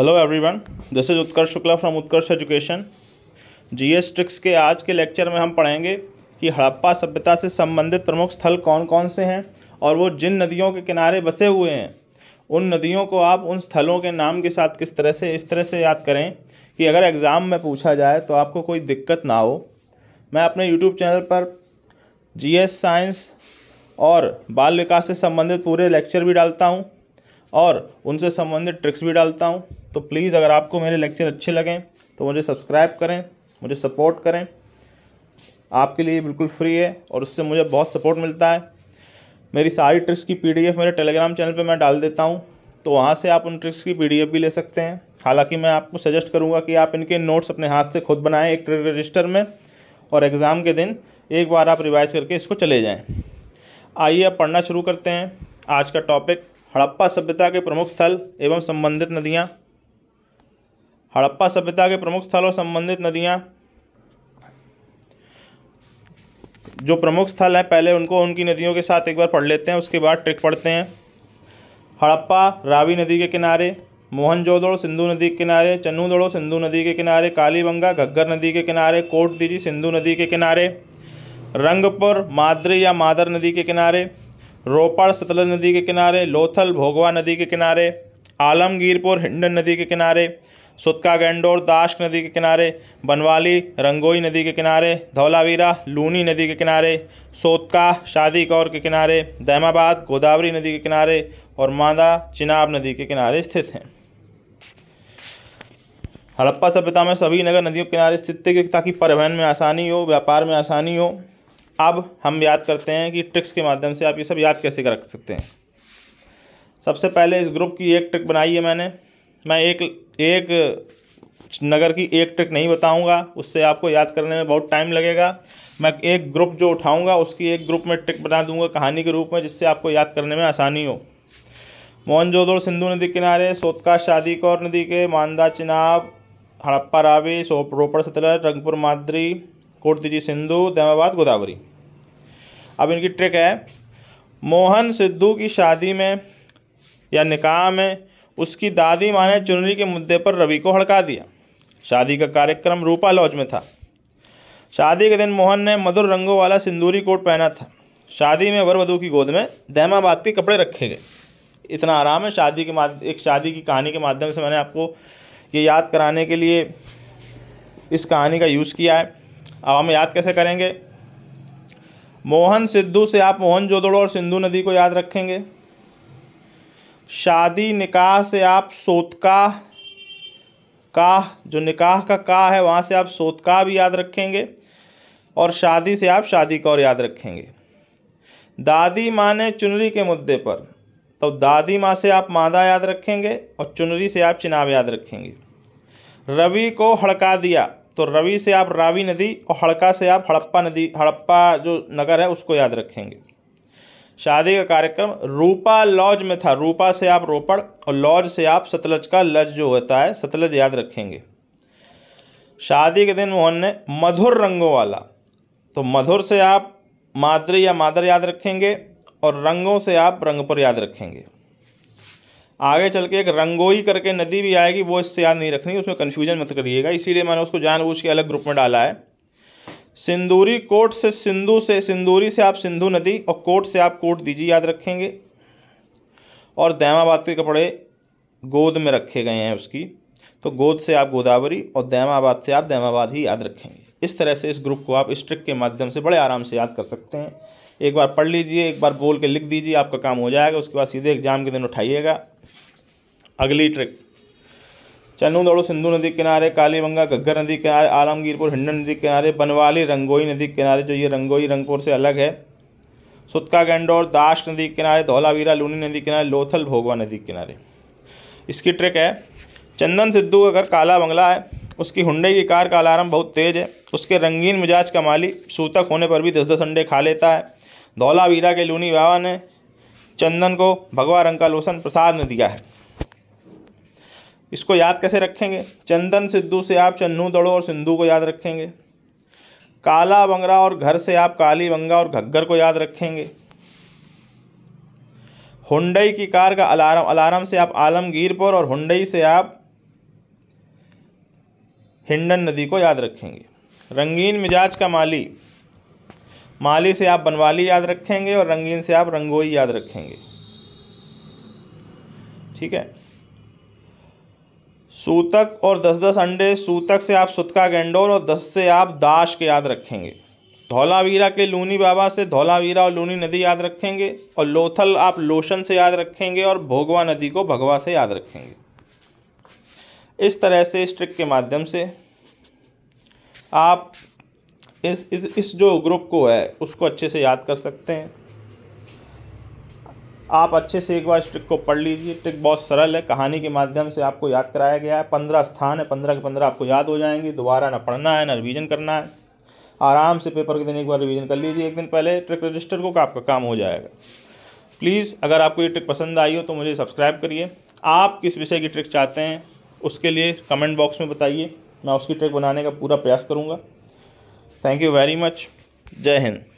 hello everyone this is Utkarsh Shukla from Utkarsh education GS tricks के आज के लेक्चर में हम पढ़ेंगे कि हड़प्पा सभ्यता से संबंधित प्रमुख स्थल कौन कौन से हैं और वो जिन नदियों के किनारे बसे हुए हैं उन नदियों को आप उन स्थलों के नाम के साथ किस तरह से इस तरह से याद करें कि अगर एग्ज़ाम में पूछा जाए तो आपको कोई दिक्कत ना हो मैं अपने यूट्यूब चैनल पर जी साइंस और बाल विकास से संबंधित पूरे लेक्चर भी डालता हूँ और उनसे संबंधित ट्रिक्स भी डालता हूँ तो प्लीज़ अगर आपको मेरे लेक्चर अच्छे लगें तो मुझे सब्सक्राइब करें मुझे सपोर्ट करें आपके लिए बिल्कुल फ्री है और उससे मुझे बहुत सपोर्ट मिलता है मेरी सारी ट्रिक्स की पीडीएफ मेरे टेलीग्राम चैनल पे मैं डाल देता हूँ तो वहाँ से आप उन ट्रिक्स की पीडीएफ भी ले सकते हैं हालांकि मैं आपको सजेस्ट करूँगा कि आप इनके नोट्स अपने हाथ से खुद बनाएं एक ट्रिक रजिस्टर में और एग्ज़ाम के दिन एक बार आप रिवाइज करके इसको चले जाएँ आइए अब पढ़ना शुरू करते हैं आज का टॉपिक हड़प्पा सभ्यता के प्रमुख स्थल एवं संबंधित नदियाँ हड़प्पा सभ्यता के प्रमुख स्थल और संबंधित नदियाँ जो प्रमुख स्थल हैं पहले उनको उनकी नदियों के साथ एक बार पढ़ लेते हैं उसके बाद ट्रिक पढ़ते हैं हड़प्पा रावी नदी के किनारे मोहनजोदड़ो सिंधु नदी के किनारे चन्नूदड़ो सिंधु नदी के किनारे कालीबंगा घग्गर नदी के किनारे कोटदीजी सिंधु नदी के किनारे रंगपुर माद्री या मादर नदी के किनारे रोपड़ सतलज नदी के किनारे लोथल भोगवा नदी के किनारे आलमगीरपुर हिंडन नदी के किनारे सुतका गेंडोर दाश नदी के किनारे बनवाली रंगोई नदी के किनारे धौलावीरा लूनी नदी के किनारे सोतका शादी कौर के किनारे दैमाबाद गोदावरी नदी के किनारे और मादा चिनाब नदी के किनारे स्थित हैं हड़प्पा सभ्यता में सभी नगर नदियों के किनारे स्थित थे ताकि परिवहन में आसानी हो व्यापार में आसानी हो अब हम याद करते हैं कि ट्रिक्स के माध्यम से आप ये सब याद कैसे कर सकते हैं सबसे पहले इस ग्रुप की एक ट्रिक बनाई है मैंने मैं एक एक नगर की एक ट्रिक नहीं बताऊंगा उससे आपको याद करने में बहुत टाइम लगेगा मैं एक ग्रुप जो उठाऊंगा उसकी एक ग्रुप में ट्रिक बना दूंगा कहानी के रूप में जिससे आपको याद करने में आसानी हो मोहनजोदड़ो सिंधु नदी किनारे सोतका शादी कौर नदी के मांदा चिनाब हड़प्पा रावी रोपड़ सतलज रंगपुर मादरी कोटदीजी सिंधु दैमाबाद गोदावरी अब इनकी ट्रिक है मोहन सिद्धू की शादी में या निकाह में उसकी दादी माँ ने चुनरी के मुद्दे पर रवि को हड़का दिया शादी का कार्यक्रम रूपा लॉज में था शादी के दिन मोहन ने मधुर रंगों वाला सिंदूरी कोट पहना था शादी में वर वधू की गोद में दहमाबाद के कपड़े रखे गए इतना आराम है शादी के माध्यम एक शादी की कहानी के माध्यम से मैंने आपको ये याद कराने के लिए इस कहानी का यूज़ किया है अब हम याद कैसे करेंगे मोहन सिद्धू से आप मोहन जोदड़ो और सिंधु नदी को याद रखेंगे शादी निकाह से आप सोतका काह जो निकाह का काह है वहाँ से आप सोतका भी याद रखेंगे और शादी से आप शादी का और याद रखेंगे दादी माँ ने चुनरी के मुद्दे पर तो दादी माँ से आप मादा याद रखेंगे और चुनरी से आप चिनाब याद रखेंगे रवि को हड़का दिया तो रवि से आप रावी नदी और हड़का से आप हड़प्पा नदी हड़प्पा जो नगर है उसको याद रखेंगे शादी का कार्यक्रम रूपा लॉज में था रूपा से आप रोपड़ और लॉज से आप सतलज का लज जो होता है सतलज याद रखेंगे शादी के दिन मोहन ने मधुर रंगों वाला तो मधुर से आप माद्री या मादर याद रखेंगे और रंगों से आप रंगपुर याद रखेंगे आगे चल के एक रंगोई करके नदी भी आएगी वो इससे याद नहीं रखनी उसमें कन्फ्यूजन मत करिएगा इसीलिए मैंने उसको जानबूझ के अलग ग्रुप में डाला है सिंदूरी कोट से सिंधु से सिंदूरी से आप सिंधु नदी और कोट से आप कोट दीजिए याद रखेंगे और दैमाबाद के कपड़े गोद में रखे गए हैं उसकी तो गोद से आप गोदावरी और दैमाबाद से आप दैमाबाद ही याद रखेंगे इस तरह से इस ग्रुप को आप इस ट्रिक के माध्यम से बड़े आराम से याद कर सकते हैं एक बार पढ़ लीजिए एक बार बोल के लिख दीजिए आपका काम हो जाएगा उसके बाद सीधे एग्जाम के दिन उठाइएगा अगली ट्रिक चन्नू दौड़ो सिंधु नदी किनारे किनारे कालीबंगा घग्गर नदी किनारे आलमगीरपुर हिंडन नदी किनारे बनवाली रंगोई नदी के किनारे जो ये रंगोई रंगपुर से अलग है सुतका गंडौर दाश नदी के किनारे धौलावीरा लूनी नदी किनारे लोथल भोगवा नदी किनारे इसकी ट्रिक है चंदन सिद्धू का घर काला बंगला है उसकी हुंडई की कार का अलार्म बहुत तेज है उसके रंगीन मिजाज का माली सूतक होने पर भी दस दस अंडे खा लेता है धौलावीरा के लूनी बाबा ने चंदन को भगवा रंग का लोशन प्रसाद में दिया है इसको याद कैसे रखेंगे चंदन सिद्धू से आप चन्नू दड़ो और सिंधु को याद रखेंगे काला बंगरा और घर से आप काली बंगा और घग्गर को याद रखेंगे हुंडई की कार का अलार्म अलार्म से आप आलमगीरपुर और हुंडई से आप हिंडन नदी को याद रखेंगे रंगीन मिजाज का माली माली से आप बनवाली याद रखेंगे और रंगीन से आप रंगोई याद रखेंगे ठीक है सूतक और दस दस अंडे सूतक से आप सुतका गेंडोर और दस से आप दाश के याद रखेंगे धौलावीरा के लूनी बाबा से धौलावीरा और लूनी नदी याद रखेंगे और लोथल आप लोशन से याद रखेंगे और भोगवा नदी को भगवा से याद रखेंगे इस तरह से इस ट्रिक के माध्यम से आप इस इस जो ग्रुप को है उसको अच्छे से याद कर सकते हैं आप अच्छे से एक बार इस ट्रिक को पढ़ लीजिए ट्रिक बहुत सरल है कहानी के माध्यम से आपको याद कराया गया है पंद्रह स्थान है पंद्रह के पंद्रह आपको याद हो जाएंगे दोबारा ना पढ़ना है ना रिवीजन करना है आराम से पेपर के दिन एक बार रिवीजन कर लीजिए एक दिन पहले ट्रिक रजिस्टर को आपका काम हो जाएगा प्लीज़ अगर आपको ये ट्रिक पसंद आई हो तो मुझे सब्सक्राइब करिए आप किस विषय की ट्रिक चाहते हैं उसके लिए कमेंट बॉक्स में बताइए मैं उसकी ट्रिक बनाने का पूरा प्रयास करूँगा थैंक यू वेरी मच जय हिंद